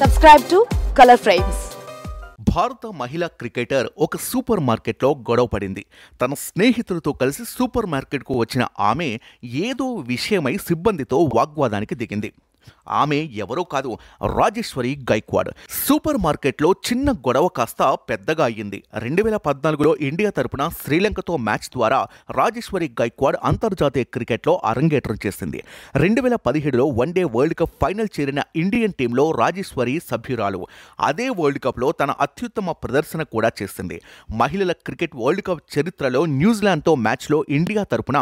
subscribe to colour frames భారత మహిళా cricketer ఒక సూపర్ మార్కెట్లో గొడవ పడింది తన స్నేహితులతో కలిసి సూపర్ మార్కెట్కు వచ్చిన ఆమె ఏదో విషయమై సిబ్బందితో వాగ్వాదానికి దిగింది ఆమె ఎవరో కాదు రాజేశ్వరి గైక్వాడ్ సూపర్ మార్కెట్లో చిన్న గొడవ కాస్త పెద్దగా అయ్యింది రెండు వేల పద్నాలుగులో ఇండియా తరపున శ్రీలంకతో మ్యాచ్ ద్వారా రాజేశ్వరి గైక్వాడ్ అంతర్జాతీయ క్రికెట్లో అరంగేట్రం చేసింది రెండు వేల పదిహేడులో వన్డే వరల్డ్ కప్ ఫైనల్ చేరిన ఇండియన్ టీంలో రాజేశ్వరి సభ్యురాలు అదే వరల్డ్ కప్లో తన అత్యుత్తమ ప్రదర్శన కూడా చేసింది మహిళల క్రికెట్ వరల్డ్ కప్ చరిత్రలో న్యూజిలాండ్తో మ్యాచ్లో ఇండియా తరపున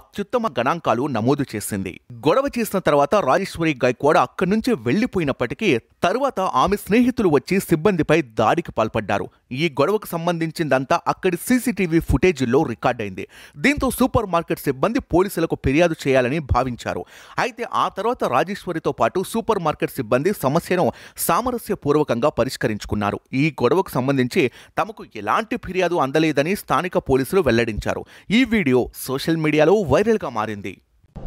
అత్యుత్తమ గణాంకాలు నమోదు చేసింది గొడవ చేసిన తర్వాత రాజేశ్వరి కూడా అక్కడి నుంచి వెళ్లిపోయినప్పటికీ తరువాత ఆమె స్నేహితులు వచ్చి సిబ్బందిపై దాడికి పాల్పడ్డారు ఈ గొడవకు సంబంధించిందంతా అక్కడి సీసీటీవీ ఫుటేజీల్లో రికార్డైంది దీంతో సూపర్ మార్కెట్ సిబ్బంది పోలీసులకు ఫిర్యాదు చేయాలని భావించారు అయితే ఆ తర్వాత రాజేశ్వరితో పాటు సూపర్ మార్కెట్ సిబ్బంది సమస్యను సామరస్యపూర్వకంగా పరిష్కరించుకున్నారు ఈ గొడవకు సంబంధించి తమకు ఎలాంటి ఫిర్యాదు అందలేదని స్థానిక పోలీసులు వెల్లడించారు ఈ వీడియో సోషల్ మీడియాలో వైరల్గా మారింది